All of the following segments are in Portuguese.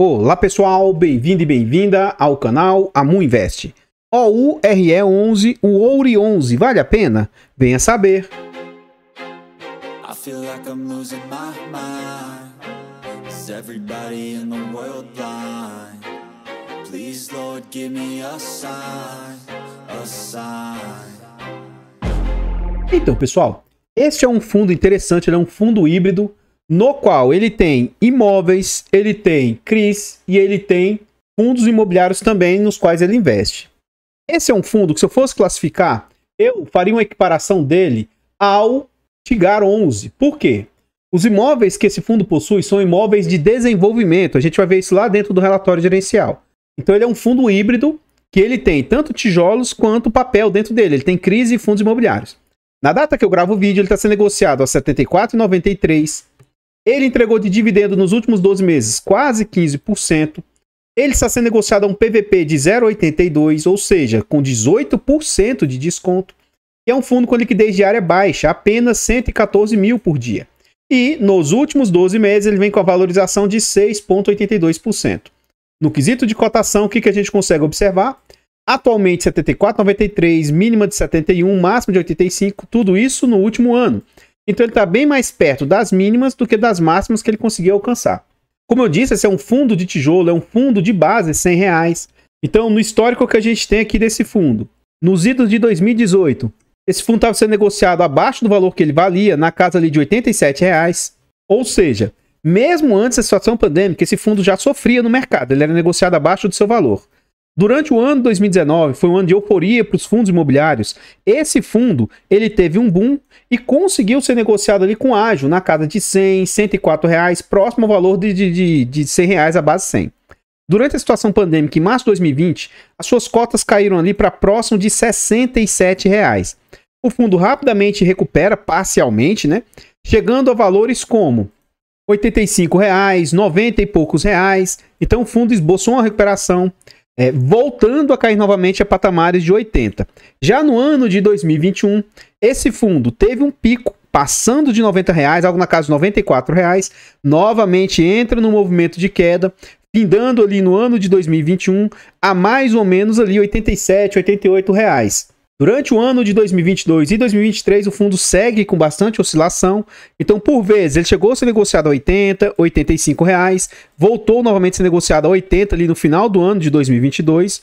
Olá pessoal, bem-vindo e bem-vinda ao canal Amu Invest. OURE 11, o oure 11, vale a pena? Venha saber. Então pessoal, este é um fundo interessante, ele é um fundo híbrido no qual ele tem imóveis, ele tem CRIs e ele tem fundos imobiliários também nos quais ele investe. Esse é um fundo que, se eu fosse classificar, eu faria uma equiparação dele ao Tigar 11. Por quê? Os imóveis que esse fundo possui são imóveis de desenvolvimento. A gente vai ver isso lá dentro do relatório gerencial. Então ele é um fundo híbrido que ele tem tanto tijolos quanto papel dentro dele. Ele tem crise e fundos imobiliários. Na data que eu gravo o vídeo, ele está sendo negociado a R$ 74,93, ele entregou de dividendo nos últimos 12 meses quase 15%. Ele está sendo negociado a um PVP de 0,82, ou seja, com 18% de desconto. E é um fundo com liquidez diária baixa, apenas 114 mil por dia. E nos últimos 12 meses ele vem com a valorização de 6,82%. No quesito de cotação, o que, que a gente consegue observar? Atualmente 74,93, mínima de 71, máximo de 85, tudo isso no último ano. Então ele está bem mais perto das mínimas do que das máximas que ele conseguiu alcançar. Como eu disse, esse é um fundo de tijolo, é um fundo de base, 100 reais. Então, no histórico que a gente tem aqui desse fundo, nos idos de 2018, esse fundo estava sendo negociado abaixo do valor que ele valia, na casa ali de 87 reais. Ou seja, mesmo antes da situação pandêmica, esse fundo já sofria no mercado, ele era negociado abaixo do seu valor. Durante o ano de 2019 foi um ano de euforia para os fundos imobiliários. Esse fundo ele teve um boom e conseguiu ser negociado ali com ágio na casa de 100, 104 reais, próximo ao valor de, de, de, de 100 reais a base 100. Durante a situação pandêmica em março de 2020, as suas cotas caíram ali para próximo de 67 reais. O fundo rapidamente recupera parcialmente, né? Chegando a valores como 85 reais, 90 e poucos reais. Então o fundo esboçou uma recuperação é, voltando a cair novamente a patamares de 80. Já no ano de 2021, esse fundo teve um pico passando de 90 reais, algo na casa de 94 reais, novamente entra no movimento de queda, findando ali no ano de 2021 a mais ou menos ali 87, 88 reais. Durante o ano de 2022 e 2023, o fundo segue com bastante oscilação. Então, por vezes, ele chegou a ser negociado a 80, 85 reais, voltou novamente a ser negociado a 80 ali no final do ano de 2022.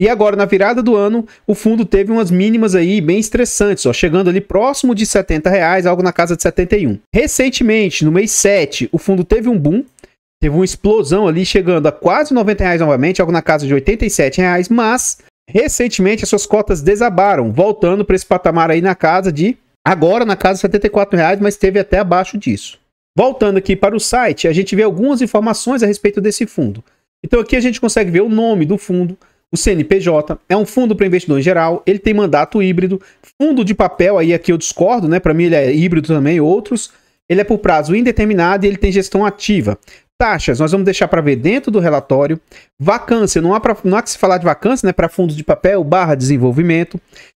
E agora, na virada do ano, o fundo teve umas mínimas aí bem estressantes, ó, chegando ali próximo de 70 reais, algo na casa de 71. Recentemente, no mês 7, o fundo teve um boom, teve uma explosão ali, chegando a quase 90 reais novamente, algo na casa de 87 reais, mas Recentemente, as suas cotas desabaram, voltando para esse patamar aí na casa de. Agora na casa de R$ reais, mas esteve até abaixo disso. Voltando aqui para o site, a gente vê algumas informações a respeito desse fundo. Então aqui a gente consegue ver o nome do fundo, o CNPJ, é um fundo para investidor em geral, ele tem mandato híbrido, fundo de papel, aí aqui eu discordo, né? Para mim ele é híbrido também, outros. Ele é por prazo indeterminado e ele tem gestão ativa. Taxas, nós vamos deixar para ver dentro do relatório. Vacância, não há, pra, não há que se falar de vacância, né? Para fundos de papel barra desenvolvimento.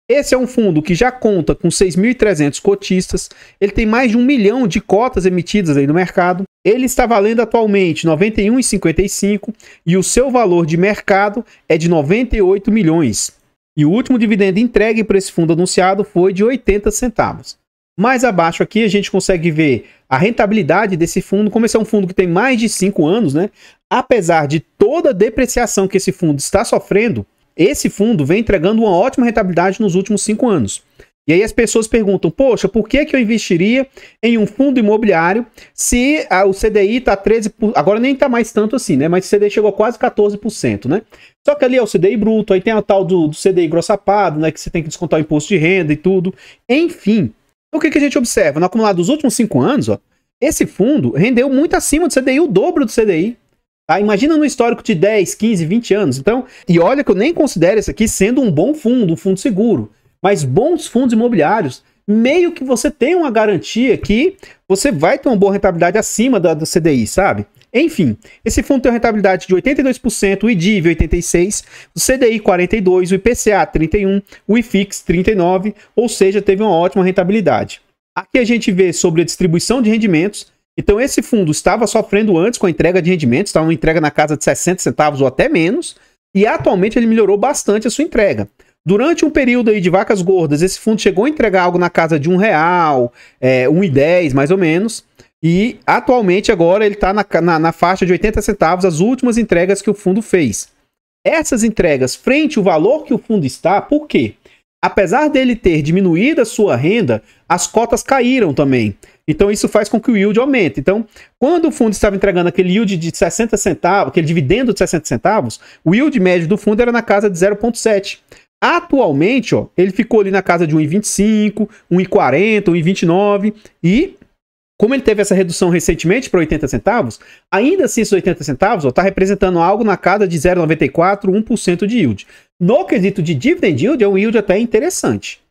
Esse é um fundo que já conta com 6.300 cotistas. Ele tem mais de um milhão de cotas emitidas aí no mercado. Ele está valendo atualmente R$ 91,55 e o seu valor de mercado é de 98 milhões. E o último dividendo entregue para esse fundo anunciado foi de 80 centavos. Mais abaixo aqui a gente consegue ver a rentabilidade desse fundo, como esse é um fundo que tem mais de 5 anos, né? Apesar de toda a depreciação que esse fundo está sofrendo, esse fundo vem entregando uma ótima rentabilidade nos últimos 5 anos. E aí as pessoas perguntam, poxa, por que, que eu investiria em um fundo imobiliário se a, o CDI está 13%, agora nem está mais tanto assim, né? Mas o CDI chegou a quase 14%, né? Só que ali é o CDI bruto, aí tem o tal do, do CDI grossapado, né? Que você tem que descontar o imposto de renda e tudo. Enfim, o que, que a gente observa? No acumulado dos últimos cinco anos, ó, esse fundo rendeu muito acima do CDI, o dobro do CDI. Tá? Imagina no histórico de 10, 15, 20 anos. Então, e olha que eu nem considero esse aqui sendo um bom fundo, um fundo seguro. Mas bons fundos imobiliários, meio que você tem uma garantia que você vai ter uma boa rentabilidade acima da, do CDI, sabe? Enfim, esse fundo tem uma rentabilidade de 82%, o IDIV 86%, o CDI 42%, o IPCA 31%, o IFIX 39%, ou seja, teve uma ótima rentabilidade. Aqui a gente vê sobre a distribuição de rendimentos. Então, esse fundo estava sofrendo antes com a entrega de rendimentos, estava uma entrega na casa de 60 centavos ou até menos, e atualmente ele melhorou bastante a sua entrega. Durante um período aí de vacas gordas, esse fundo chegou a entregar algo na casa de um real, é, um e dez mais ou menos. E atualmente agora ele está na, na, na, faixa de 80 centavos as últimas entregas que o fundo fez. Essas entregas, frente ao valor que o fundo está, por quê? Apesar dele ter diminuído a sua renda, as cotas caíram também. Então isso faz com que o yield aumente. Então, quando o fundo estava entregando aquele yield de 60 centavos, aquele dividendo de 60 centavos, o yield médio do fundo era na casa de 0,7. Atualmente, ó, ele ficou ali na casa de 1,25, 1,40, 1,29 e como ele teve essa redução recentemente para 80 centavos, ainda assim esses 80 centavos está representando algo na casa de 0,94, 1% de yield. No quesito de dividend yield, é um yield até interessante.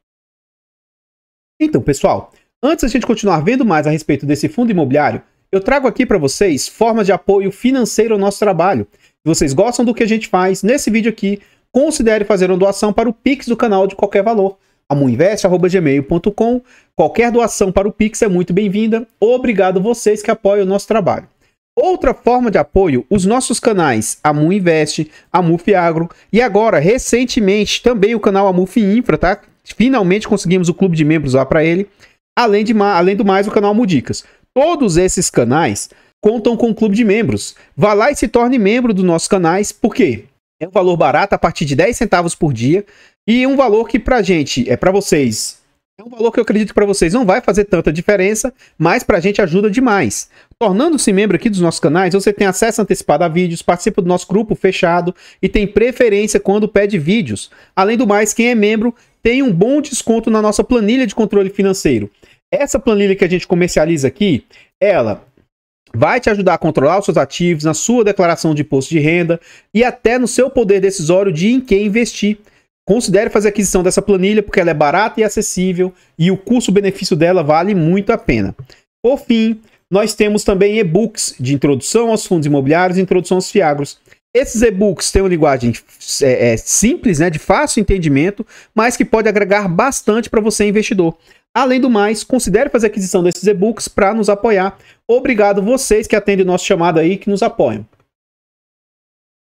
Então, pessoal, antes a gente continuar vendo mais a respeito desse fundo imobiliário, eu trago aqui para vocês formas de apoio financeiro ao nosso trabalho. Se vocês gostam do que a gente faz, nesse vídeo aqui, considere fazer uma doação para o Pix do canal de qualquer valor amoinvest.gmail.com. Qualquer doação para o Pix é muito bem-vinda. Obrigado vocês que apoiam o nosso trabalho. Outra forma de apoio, os nossos canais Amu Invest, Amuf Agro e agora, recentemente, também o canal Amuf Infra, tá? Finalmente conseguimos o clube de membros lá para ele. Além, de, além do mais, o canal Dicas. Todos esses canais contam com o clube de membros. Vá lá e se torne membro dos nossos canais, por quê? É um valor barato a partir de 10 centavos por dia e um valor que pra gente, é para vocês, é um valor que eu acredito que para vocês não vai fazer tanta diferença, mas pra gente ajuda demais. Tornando-se membro aqui dos nossos canais, você tem acesso antecipado a vídeos, participa do nosso grupo fechado e tem preferência quando pede vídeos. Além do mais, quem é membro tem um bom desconto na nossa planilha de controle financeiro. Essa planilha que a gente comercializa aqui, ela vai te ajudar a controlar os seus ativos, na sua declaração de imposto de renda e até no seu poder decisório de em que investir. Considere fazer aquisição dessa planilha porque ela é barata e acessível e o custo-benefício dela vale muito a pena. Por fim, nós temos também e-books de introdução aos fundos imobiliários e introdução aos fiagros. Esses e-books têm uma linguagem é, é, simples, né, de fácil entendimento, mas que pode agregar bastante para você investidor. Além do mais, considere fazer aquisição desses e-books para nos apoiar. Obrigado vocês que atendem o nosso chamado aí, que nos apoiam.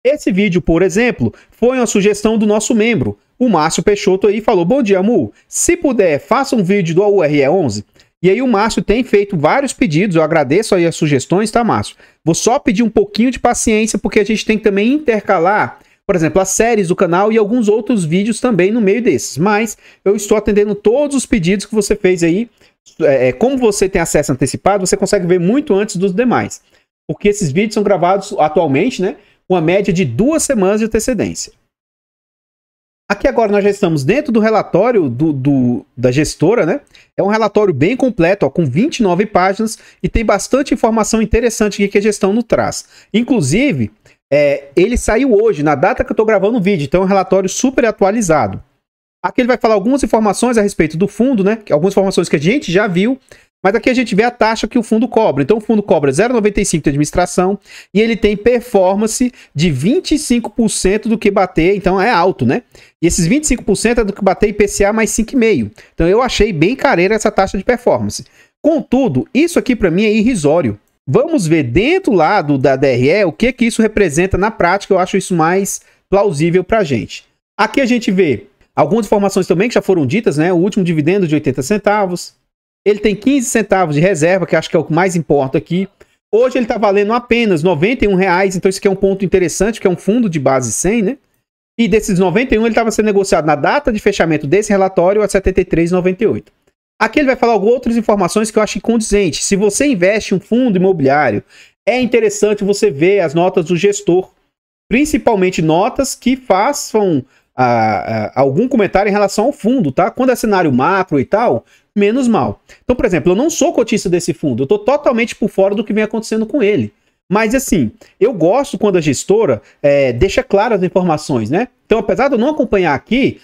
Esse vídeo, por exemplo, foi uma sugestão do nosso membro. O Márcio Peixoto aí falou, bom dia, Mu. Se puder, faça um vídeo do URE11. E aí o Márcio tem feito vários pedidos, eu agradeço aí as sugestões, tá, Márcio? Vou só pedir um pouquinho de paciência, porque a gente tem que também intercalar por exemplo, as séries do canal e alguns outros vídeos também no meio desses. Mas eu estou atendendo todos os pedidos que você fez aí. É, é como você tem acesso antecipado, você consegue ver muito antes dos demais. Porque esses vídeos são gravados atualmente, né? Com a média de duas semanas de antecedência. Aqui agora nós já estamos dentro do relatório do, do, da gestora, né? É um relatório bem completo, ó, com 29 páginas e tem bastante informação interessante que a gestão nos traz. Inclusive, é, ele saiu hoje, na data que eu estou gravando o vídeo, então é um relatório super atualizado. Aqui ele vai falar algumas informações a respeito do fundo, né? Algumas informações que a gente já viu, mas aqui a gente vê a taxa que o fundo cobra. Então o fundo cobra 0,95 de administração e ele tem performance de 25% do que bater, então é alto, né? E esses 25% é do que bater IPCA mais 5,5. Então eu achei bem careira essa taxa de performance. Contudo, isso aqui para mim é irrisório. Vamos ver dentro lá do, da DRE o que, que isso representa na prática. Eu acho isso mais plausível para a gente. Aqui a gente vê algumas informações também que já foram ditas, né? O último dividendo de 80 centavos. Ele tem 15 centavos de reserva, que acho que é o que mais importa aqui. Hoje ele está valendo apenas R$ 91,00, então isso aqui é um ponto interessante, que é um fundo de base 100, né? E desses 91, ele estava sendo negociado na data de fechamento desse relatório a R$ 73,98. Aqui ele vai falar outras informações que eu acho condizente. Se você investe em um fundo imobiliário, é interessante você ver as notas do gestor, principalmente notas que façam ah, ah, algum comentário em relação ao fundo, tá? Quando é cenário macro e tal, menos mal. Então, por exemplo, eu não sou cotista desse fundo, eu estou totalmente por fora do que vem acontecendo com ele. Mas assim, eu gosto quando a gestora é, deixa claras as informações, né? Então, apesar de eu não acompanhar aqui,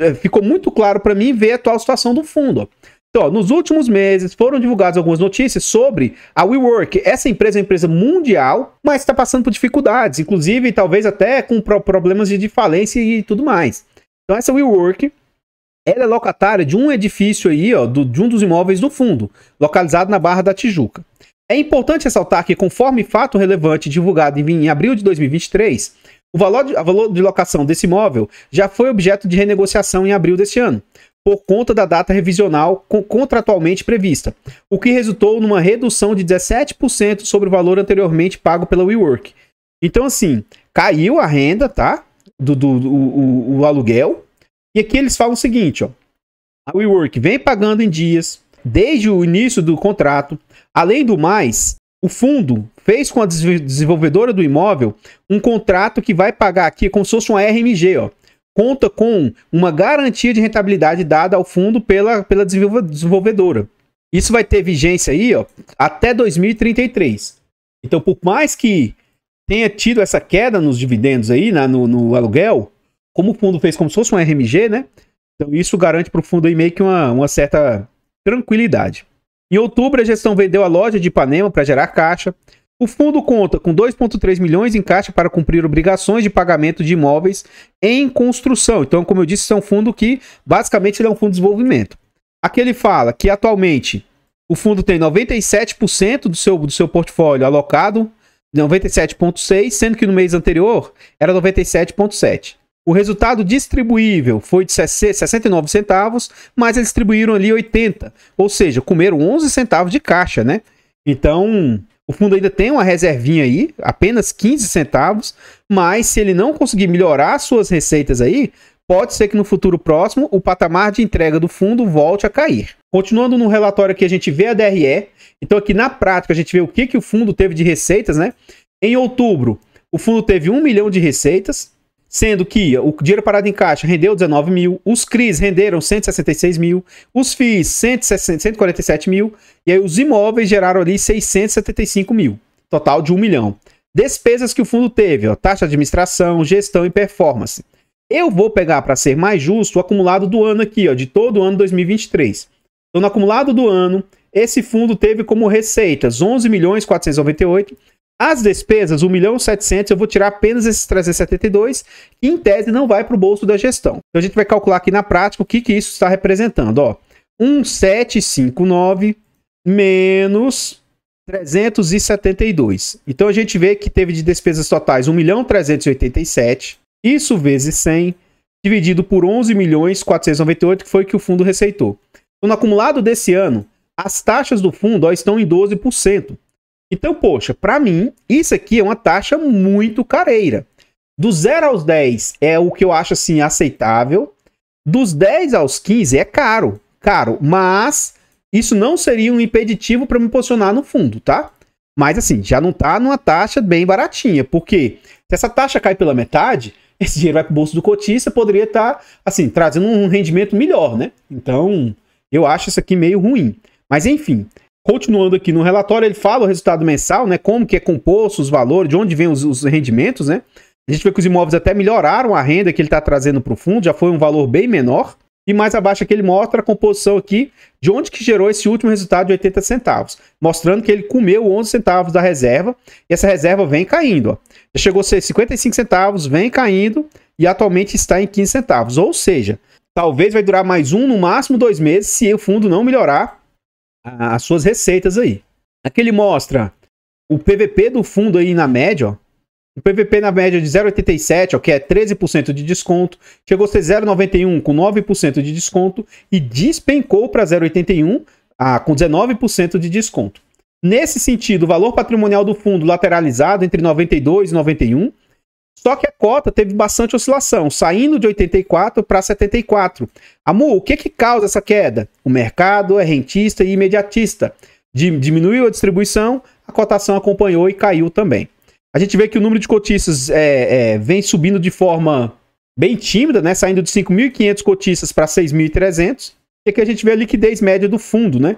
é, ficou muito claro para mim ver a atual situação do fundo. Ó. Então, ó, nos últimos meses foram divulgadas algumas notícias sobre a WeWork. Essa empresa é uma empresa mundial, mas está passando por dificuldades, inclusive talvez até com problemas de falência e tudo mais. Então, essa WeWork ela é locatária de um edifício aí, ó, do, de um dos imóveis do fundo, localizado na Barra da Tijuca. É importante ressaltar que, conforme fato relevante divulgado em, em abril de 2023, o valor de, valor de locação desse imóvel já foi objeto de renegociação em abril deste ano por conta da data revisional contratualmente prevista, o que resultou numa redução de 17% sobre o valor anteriormente pago pela WeWork. Então, assim, caiu a renda, tá? Do, do, do o, o aluguel. E aqui eles falam o seguinte, ó. A WeWork vem pagando em dias desde o início do contrato. Além do mais, o fundo fez com a desenvolvedora do imóvel um contrato que vai pagar aqui é como se fosse uma RMG, ó conta com uma garantia de rentabilidade dada ao fundo pela, pela desenvolvedora. Isso vai ter vigência aí ó, até 2033. Então, por mais que tenha tido essa queda nos dividendos aí, na, né, no, no aluguel, como o fundo fez como se fosse um RMG, né? Então, isso garante para o fundo aí meio que uma, uma certa tranquilidade. Em outubro, a gestão vendeu a loja de Ipanema para gerar caixa. O fundo conta com 2,3 milhões em caixa para cumprir obrigações de pagamento de imóveis em construção. Então, como eu disse, é um fundo que basicamente é um fundo de desenvolvimento. Aqui ele fala que atualmente o fundo tem 97% do seu, do seu portfólio alocado, 97,6%, sendo que no mês anterior era 97,7%. O resultado distribuível foi de 69 centavos, mas eles distribuíram ali 80, ou seja, comeram 11 centavos de caixa, né? Então, o fundo ainda tem uma reservinha aí, apenas 15 centavos, mas se ele não conseguir melhorar suas receitas aí, pode ser que no futuro próximo o patamar de entrega do fundo volte a cair. Continuando no relatório aqui, a gente vê a DRE. Então, aqui na prática, a gente vê o que, que o fundo teve de receitas, né? Em outubro, o fundo teve 1 milhão de receitas sendo que o dinheiro parado em caixa rendeu 19 mil, os CRIs renderam 166 mil, os FIIs 147 mil, e aí os imóveis geraram ali 675 mil, total de 1 milhão. Despesas que o fundo teve, ó, taxa de administração, gestão e performance. Eu vou pegar, para ser mais justo, o acumulado do ano aqui, ó, de todo o ano 2023. Então, no acumulado do ano, esse fundo teve como receitas 11 milhões 498 as despesas, 1 milhão 700, eu vou tirar apenas esses 372, que em tese não vai para o bolso da gestão. Então a gente vai calcular aqui na prática o que, que isso está representando. Ó, 1759 menos 372. Então a gente vê que teve de despesas totais 1 milhão 387, isso vezes 100, dividido por 11 milhões 498, que foi o que o fundo receitou. Então, No acumulado desse ano, as taxas do fundo ó, estão em 12%. Então, poxa, para mim, isso aqui é uma taxa muito careira. Do 0 aos 10 é o que eu acho assim aceitável. Dos 10 aos 15 é caro, caro, mas isso não seria um impeditivo para me posicionar no fundo, tá? Mas assim, já não tá numa taxa bem baratinha, porque se essa taxa cai pela metade, esse dinheiro vai para o bolso do cotista, poderia estar tá, assim, trazendo um rendimento melhor, né? Então, eu acho isso aqui meio ruim. Mas enfim, Continuando aqui no relatório, ele fala o resultado mensal, né? Como que é composto os valores, de onde vêm os, os rendimentos, né? A gente vê que os imóveis até melhoraram a renda que ele está trazendo para o fundo, já foi um valor bem menor. E mais abaixo aqui ele mostra a composição aqui de onde que gerou esse último resultado de 80 centavos, mostrando que ele comeu 11 centavos da reserva e essa reserva vem caindo. Ó. Já chegou a ser 55 centavos, vem caindo e atualmente está em 15 centavos. Ou seja, talvez vai durar mais um, no máximo dois meses, se o fundo não melhorar as suas receitas aí. Aqui ele mostra o PVP do fundo aí na média, ó. O PVP na média de 0,87, que é 13% de desconto, chegou a ser 0,91 com 9% de desconto e despencou para 0,81 ah, com 19% de desconto. Nesse sentido, o valor patrimonial do fundo lateralizado entre 92 e 91 só que a cota teve bastante oscilação, saindo de 84 para 74. Amu, o que, que causa essa queda? O mercado é rentista e imediatista. Diminuiu a distribuição, a cotação acompanhou e caiu também. A gente vê que o número de cotistas é, é, vem subindo de forma bem tímida, né? saindo de 5.500 cotistas para 6.300. E aqui a gente vê a liquidez média do fundo, né?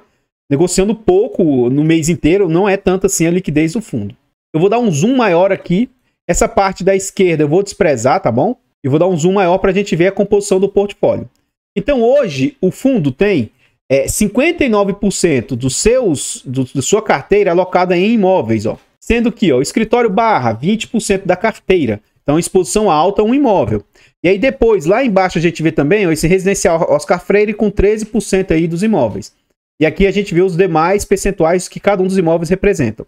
negociando pouco no mês inteiro, não é tanto assim a liquidez do fundo. Eu vou dar um zoom maior aqui essa parte da esquerda eu vou desprezar, tá bom? E vou dar um zoom maior para a gente ver a composição do portfólio. Então hoje o fundo tem é, 59% dos seus, do, da sua carteira alocada em imóveis, ó. Sendo que ó, o escritório barra 20% da carteira. Então, exposição alta um imóvel. E aí depois, lá embaixo a gente vê também ó, esse residencial Oscar Freire com 13% aí dos imóveis. E aqui a gente vê os demais percentuais que cada um dos imóveis representam.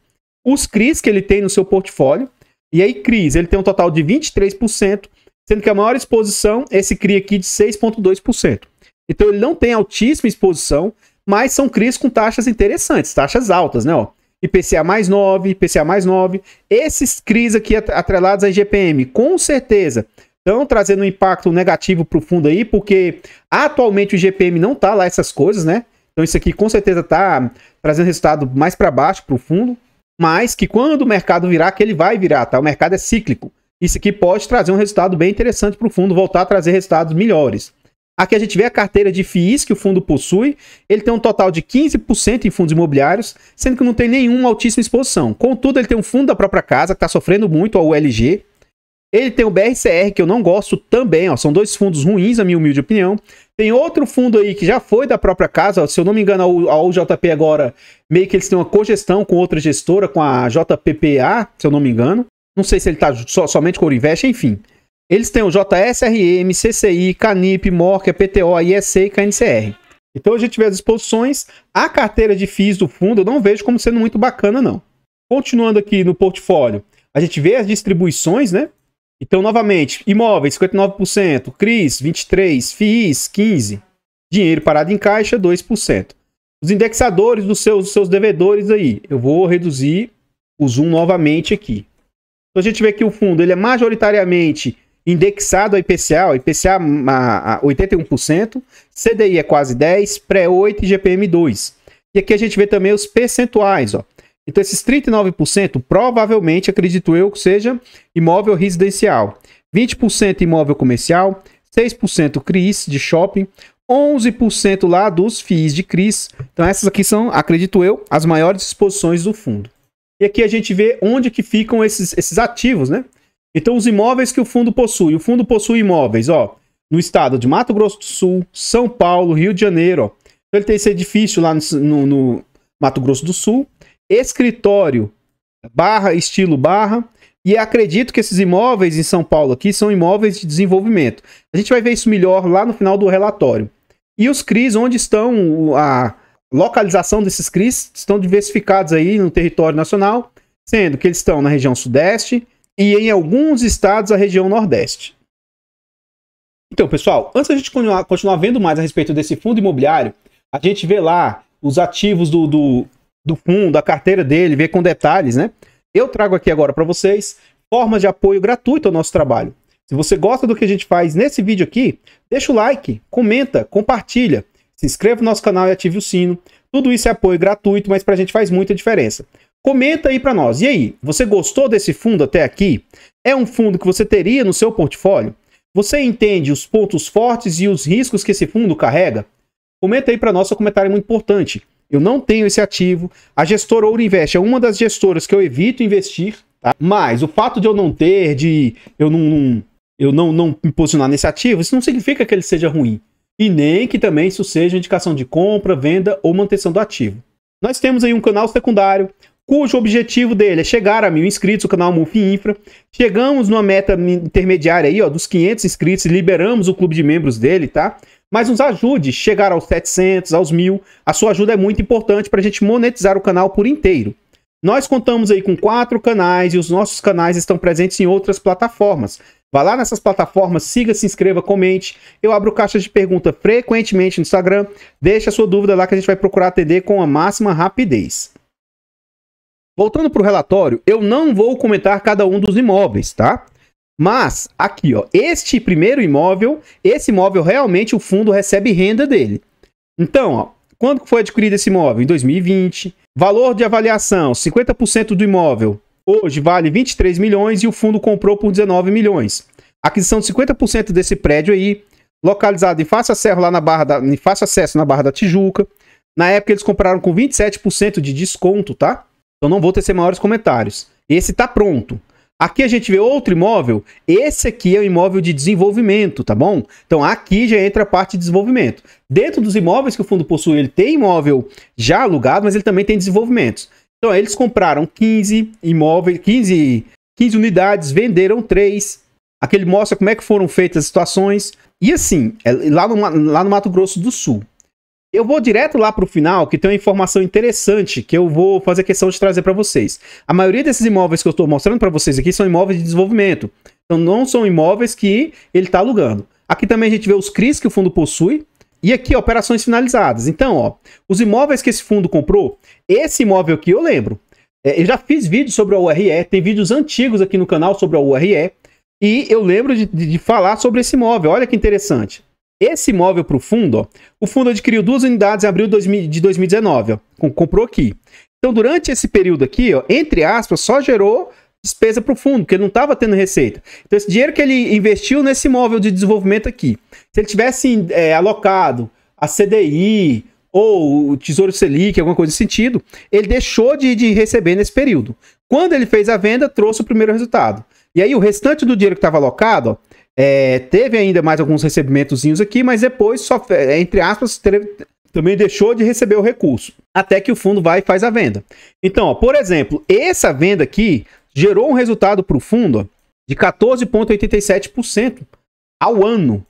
Os CRIs que ele tem no seu portfólio, e aí, CRIs, ele tem um total de 23%, sendo que a maior exposição é esse CRI aqui de 6,2%. Então, ele não tem altíssima exposição, mas são CRIs com taxas interessantes, taxas altas, né? Ó, IPCA mais 9, IPCA mais 9. Esses CRIs aqui atrelados à IGPM, com certeza, estão trazendo um impacto negativo para o fundo aí, porque atualmente o IGPM não está lá essas coisas, né? Então isso aqui com certeza está trazendo resultado mais para baixo para o fundo mas que quando o mercado virar, que ele vai virar, tá? O mercado é cíclico. Isso aqui pode trazer um resultado bem interessante para o fundo, voltar a trazer resultados melhores. Aqui a gente vê a carteira de FIIs que o fundo possui. Ele tem um total de 15% em fundos imobiliários, sendo que não tem nenhuma altíssima exposição. Contudo, ele tem um fundo da própria casa que está sofrendo muito, a ULG, ele tem o BRCR, que eu não gosto também, ó. São dois fundos ruins, na minha humilde opinião. Tem outro fundo aí que já foi da própria casa, ó, se eu não me engano, a UJP agora, meio que eles têm uma cogestão com outra gestora, com a JPPA, se eu não me engano. Não sei se ele tá so, somente com o Invest, enfim. Eles têm o JSRM, CCI, Canip, Morca, PTO, IEC e KNCR. Então a gente vê as exposições, a carteira de FIIs do fundo eu não vejo como sendo muito bacana não. Continuando aqui no portfólio, a gente vê as distribuições, né? Então, novamente, imóveis 59%, CRIs 23%, FIIs 15%, dinheiro parado em caixa 2%. Os indexadores dos seus, seus devedores aí, eu vou reduzir o zoom novamente aqui. Então a gente vê que o fundo ele é majoritariamente indexado ao IPCA, o IPCA a 81%, CDI é quase 10, pré 8 e GPM 2. E aqui a gente vê também os percentuais, ó. Então, esses 39% provavelmente, acredito eu, que seja imóvel residencial. 20% imóvel comercial, 6% CRIs de shopping, 11% lá dos FIIs de CRIs. Então, essas aqui são, acredito eu, as maiores exposições do fundo. E aqui a gente vê onde que ficam esses, esses ativos, né? Então, os imóveis que o fundo possui. O fundo possui imóveis, ó, no estado de Mato Grosso do Sul, São Paulo, Rio de Janeiro, ó. Então, ele tem esse edifício lá no, no, no Mato Grosso do Sul, escritório barra estilo barra e acredito que esses imóveis em São Paulo aqui são imóveis de desenvolvimento. A gente vai ver isso melhor lá no final do relatório. E os CRIs, onde estão a localização desses CRIs, estão diversificados aí no território nacional, sendo que eles estão na região sudeste e em alguns estados a região nordeste. Então, pessoal, antes da gente continuar, continuar vendo mais a respeito desse fundo imobiliário, a gente vê lá os ativos do, do do fundo, da carteira dele, ver com detalhes, né? Eu trago aqui agora para vocês formas de apoio gratuito ao nosso trabalho. Se você gosta do que a gente faz nesse vídeo aqui, deixa o like, comenta, compartilha, se inscreva no nosso canal e ative o sino. Tudo isso é apoio gratuito, mas para a gente faz muita diferença. Comenta aí para nós. E aí, você gostou desse fundo até aqui? É um fundo que você teria no seu portfólio? Você entende os pontos fortes e os riscos que esse fundo carrega? Comenta aí para nós, seu comentário é muito importante eu não tenho esse ativo. A gestora Ouro Invest é uma das gestoras que eu evito investir, tá? Mas o fato de eu não ter, de eu não, não eu não, não me posicionar nesse ativo, isso não significa que ele seja ruim. E nem que também isso seja indicação de compra, venda ou manutenção do ativo. Nós temos aí um canal secundário, cujo objetivo dele é chegar a mil inscritos, o canal Mufi Infra. Chegamos numa meta intermediária aí, ó, dos 500 inscritos, liberamos o clube de membros dele, tá? mas nos ajude a chegar aos 700, aos 1000. A sua ajuda é muito importante para a gente monetizar o canal por inteiro. Nós contamos aí com quatro canais e os nossos canais estão presentes em outras plataformas. Vá lá nessas plataformas, siga, se inscreva, comente. Eu abro caixa de pergunta frequentemente no Instagram. Deixe a sua dúvida lá que a gente vai procurar atender com a máxima rapidez. Voltando para o relatório, eu não vou comentar cada um dos imóveis, tá? Mas, aqui, ó, este primeiro imóvel, esse imóvel realmente o fundo recebe renda dele. Então, ó, quando foi adquirido esse imóvel? Em 2020. Valor de avaliação: 50% do imóvel hoje vale 23 milhões e o fundo comprou por 19 milhões. Aquisição de 50% desse prédio aí, localizado em Faça acesso lá na Barra da, em fácil acesso na Barra da Tijuca. Na época eles compraram com 27% de desconto, tá? Então não vou tecer maiores comentários. Esse tá pronto. Aqui a gente vê outro imóvel. Esse aqui é um imóvel de desenvolvimento, tá bom? Então aqui já entra a parte de desenvolvimento. Dentro dos imóveis que o fundo possui, ele tem imóvel já alugado, mas ele também tem desenvolvimentos. Então eles compraram 15 imóveis, 15, 15 unidades, venderam 3. Aqui ele mostra como é que foram feitas as situações. E assim, é lá no, lá no Mato Grosso do Sul. Eu vou direto lá para o final, que tem uma informação interessante que eu vou fazer questão de trazer para vocês. A maioria desses imóveis que eu estou mostrando para vocês aqui são imóveis de desenvolvimento. Então, não são imóveis que ele está alugando. Aqui também a gente vê os CRIs que o fundo possui. E aqui, ó, operações finalizadas. Então, ó, os imóveis que esse fundo comprou, esse imóvel aqui eu lembro. É, eu já fiz vídeo sobre a URE, tem vídeos antigos aqui no canal sobre a URE. E eu lembro de, de, de falar sobre esse imóvel. Olha que interessante. Esse imóvel para o fundo, ó, o fundo adquiriu duas unidades em abril de 2019, ó, comprou aqui. Então, durante esse período aqui, ó, entre aspas, só gerou despesa para o fundo, porque ele não estava tendo receita. Então, esse dinheiro que ele investiu nesse imóvel de desenvolvimento aqui, se ele tivesse é, alocado a CDI ou o Tesouro Selic, alguma coisa desse sentido, ele deixou de, de receber nesse período. Quando ele fez a venda, trouxe o primeiro resultado. E aí, o restante do dinheiro que estava alocado, ó, é, teve ainda mais alguns recebimentozinhos aqui, mas depois, só, é, entre aspas, teve, também deixou de receber o recurso, até que o fundo vai e faz a venda. Então, ó, por exemplo, essa venda aqui gerou um resultado para o fundo ó, de 14,87% ao ano.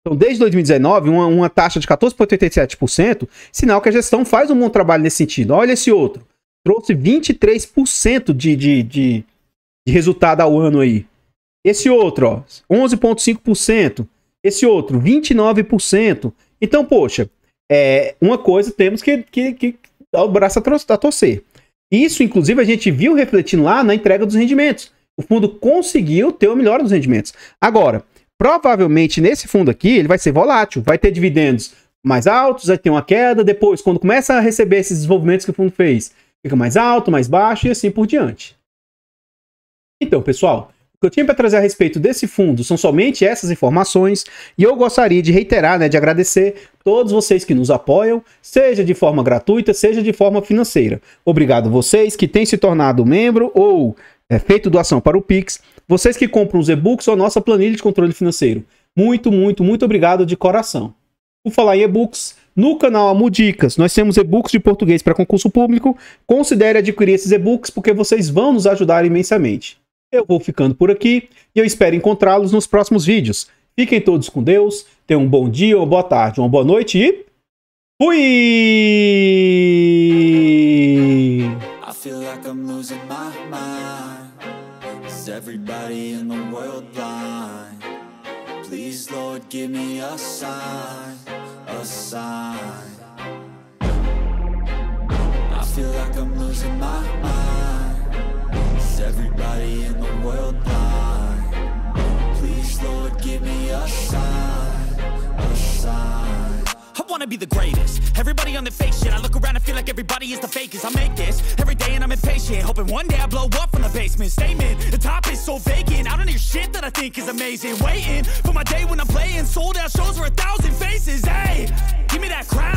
Então, desde 2019, uma, uma taxa de 14,87%, sinal que a gestão faz um bom trabalho nesse sentido. Olha esse outro. Trouxe 23% de, de, de, de resultado ao ano aí. Esse outro, ó, 11,5%. Esse outro, 29%. Então, poxa, é, uma coisa temos que, que, que dar o braço a, torcer. Isso, inclusive, a gente viu refletindo lá na entrega dos rendimentos. O fundo conseguiu ter o melhor dos rendimentos. Agora, provavelmente nesse fundo aqui, ele vai ser volátil, vai ter dividendos mais altos, vai ter uma queda, depois, quando começa a receber esses desenvolvimentos que o fundo fez, fica mais alto, mais baixo e assim por diante. Então, pessoal, que eu tinha para trazer a respeito desse fundo são somente essas informações e eu gostaria de reiterar, né, de agradecer todos vocês que nos apoiam, seja de forma gratuita, seja de forma financeira. Obrigado vocês que têm se tornado membro ou é, feito doação para o Pix, vocês que compram os e-books ou a nossa planilha de controle financeiro. Muito, muito, muito obrigado de coração. Por falar em e-books, no canal Amudicas, nós temos e-books de português para concurso público. Considere adquirir esses e-books porque vocês vão nos ajudar imensamente. Eu vou ficando por aqui e eu espero encontrá-los nos próximos vídeos. Fiquem todos com Deus, tenham um bom dia, uma boa tarde, uma boa noite e fui! wanna be the greatest Everybody on the fake shit I look around and feel like everybody is the fakest I make this every day and I'm impatient Hoping one day I blow up from the basement Statement, the top is so vacant I don't hear shit that I think is amazing Waiting for my day when I'm playing Sold out shows for a thousand faces Hey, give me that crown